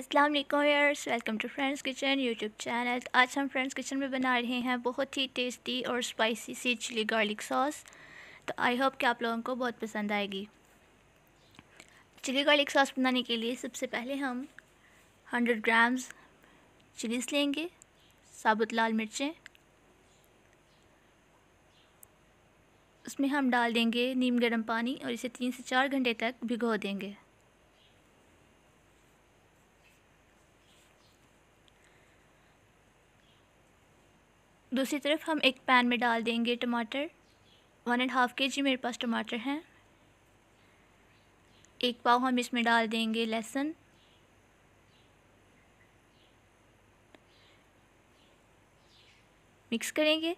अस्सलाम वालेकुम welcome to friends kitchen YouTube channel आज हम फ्रेंड्स किचन में बना रहे हैं बहुत ही टेस्टी और स्पाइसी सी चिली गार्लिक सॉस तो आई होप कि आप लोगों को बहुत पसंद आएगी चिली गार्लिक सॉस बनाने के लिए सबसे पहले हम 100 ग्राम्स चिलीस लेंगे साबुत लाल मिर्चें उसमें हम डाल देंगे नीम गर्म पानी और इसे तीन से चार घंटे तक भिगो देंगे दूसरी तरफ हम एक पैन में डाल देंगे टमाटर वन एंड हाफ़ के जी मेरे पास टमाटर हैं एक पाव हम इसमें डाल देंगे लहसुन मिक्स करेंगे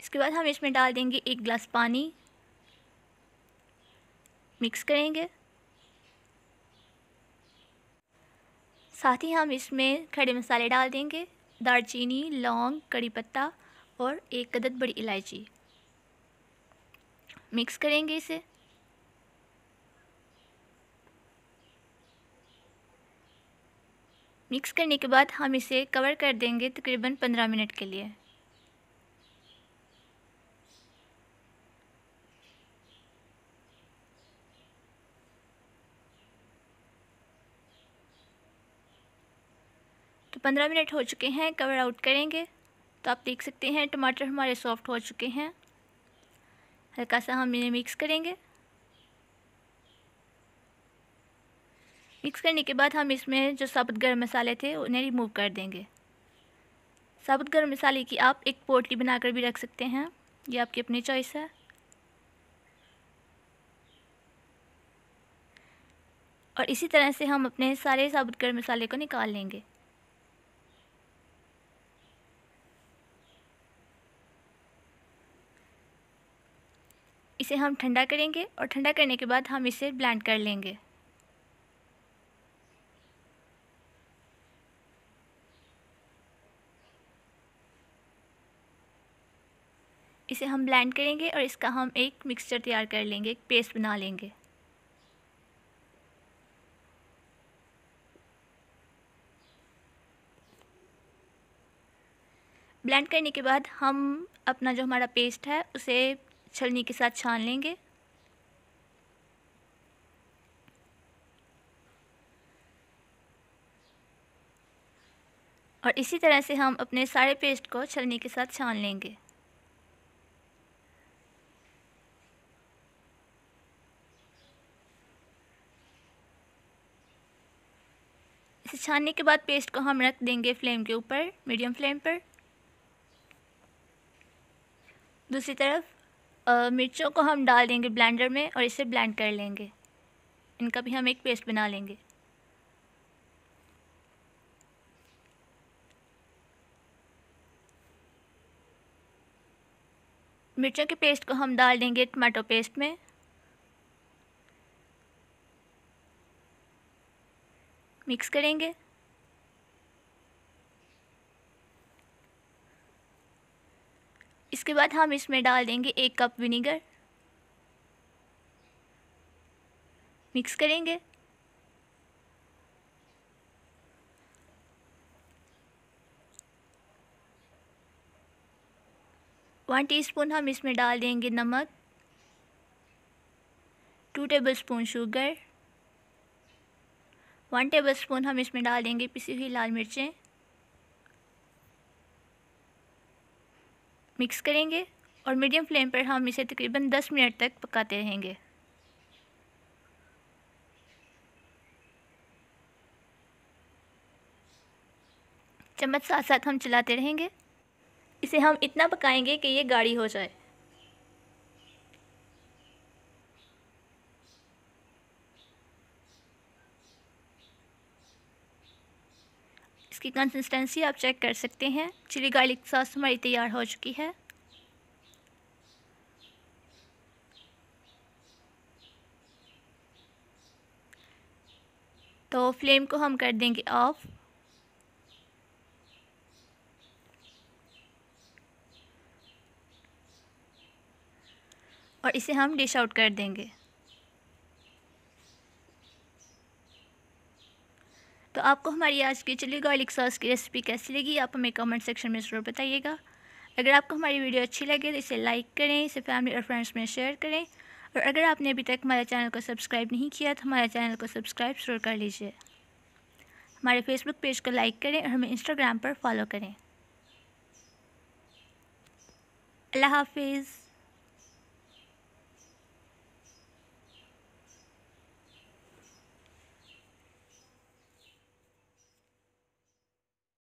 इसके बाद हम इसमें डाल देंगे एक गिलास पानी मिक्स करेंगे साथ ही हम इसमें खड़े मसाले डाल देंगे दालचीनी लौंग कड़ी पत्ता और एक अदद बड़ी इलायची मिक्स करेंगे इसे मिक्स करने के बाद हम इसे कवर कर देंगे तकरीबन पंद्रह मिनट के लिए तो पंद्रह मिनट हो चुके हैं कवर आउट करेंगे तो आप देख सकते हैं टमाटर हमारे सॉफ्ट हो चुके हैं हल्का सा हम इन्हें मिक्स करेंगे मिक्स करने के बाद हम इसमें जो साबुत गर्म मसाले थे उन्हें रिमूव कर देंगे साबुत गर्म मसाले की आप एक पोटली बनाकर भी रख सकते हैं ये आपकी अपनी चॉइस है और इसी तरह से हम अपने सारे साबुत गर्म मसाले को निकाल लेंगे इसे हम ठंडा करेंगे और ठंडा करने के बाद हम इसे ब्लेंड कर लेंगे इसे हम ब्लेंड करेंगे और इसका हम एक मिक्सचर तैयार कर लेंगे एक पेस्ट बना लेंगे ब्लेंड करने के बाद हम अपना जो हमारा पेस्ट है उसे छलनी के साथ छान लेंगे और इसी तरह से हम अपने सारे पेस्ट को छलनी के साथ छान लेंगे इसे छानने के बाद पेस्ट को हम रख देंगे फ्लेम के ऊपर मीडियम फ्लेम पर दूसरी तरफ मिर्चों को हम डाल देंगे ब्लेंडर में और इसे ब्लेंड कर लेंगे इनका भी हम एक पेस्ट बना लेंगे मिर्चों के पेस्ट को हम डाल देंगे टमाटो पेस्ट में मिक्स करेंगे उसके बाद हम इसमें डाल देंगे एक कप विनीगर मिक्स करेंगे वन टीस्पून हम इसमें डाल देंगे नमक two tablespoon sugar one tablespoon हम इसमें डाल देंगे पिसी हुई लाल मिर्चें मिक्स करेंगे और मीडियम फ्लेम पर हम इसे तकरीबन 10 मिनट तक पकाते रहेंगे चम्मच साथ साथ हम चलाते रहेंगे इसे हम इतना पकाएंगे कि ये गाढ़ी हो जाए इसकी कंसिस्टेंसी आप चेक कर सकते हैं चिली गार्लिक सॉस हमारी तैयार हो चुकी है तो फ्लेम को हम कर देंगे ऑफ और इसे हम डिश आउट कर देंगे आपको हमारी आज की चिली गार्लिक सॉस की रेसिपी कैसी लगी आप हमें कमेंट सेक्शन में ज़रूर बताइएगा अगर आपको हमारी वीडियो अच्छी लगे तो इसे लाइक करें इसे फैमिली और फ्रेंड्स में शेयर करें और अगर आपने अभी तक हमारे चैनल को सब्सक्राइब नहीं किया तो हमारे चैनल को सब्सक्राइब ज़रूर कर लीजिए हमारे फेसबुक पेज को लाइक करें और हमें इंस्टाग्राम पर फॉलो करें अल्लाह हाफिज़